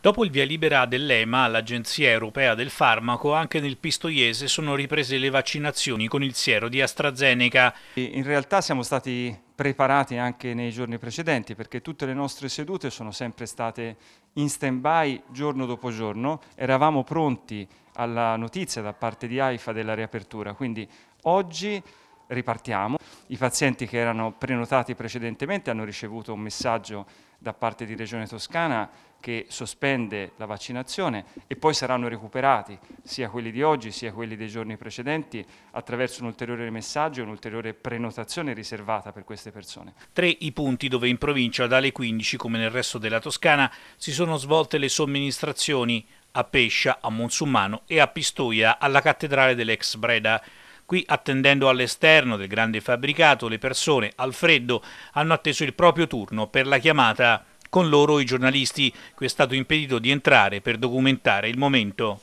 Dopo il via libera dell'EMA, l'Agenzia Europea del Farmaco, anche nel Pistoiese sono riprese le vaccinazioni con il siero di AstraZeneca. In realtà siamo stati preparati anche nei giorni precedenti perché tutte le nostre sedute sono sempre state in stand-by giorno dopo giorno. Eravamo pronti alla notizia da parte di AIFA della riapertura, quindi oggi ripartiamo. I pazienti che erano prenotati precedentemente hanno ricevuto un messaggio da parte di Regione Toscana che sospende la vaccinazione e poi saranno recuperati sia quelli di oggi sia quelli dei giorni precedenti attraverso un ulteriore messaggio e un'ulteriore prenotazione riservata per queste persone. Tre i punti dove in provincia dalle 15 come nel resto della Toscana si sono svolte le somministrazioni a Pescia, a Monsummano e a Pistoia alla cattedrale dell'ex Breda. Qui, attendendo all'esterno del grande fabbricato, le persone, al freddo, hanno atteso il proprio turno per la chiamata con loro i giornalisti, cui è stato impedito di entrare per documentare il momento.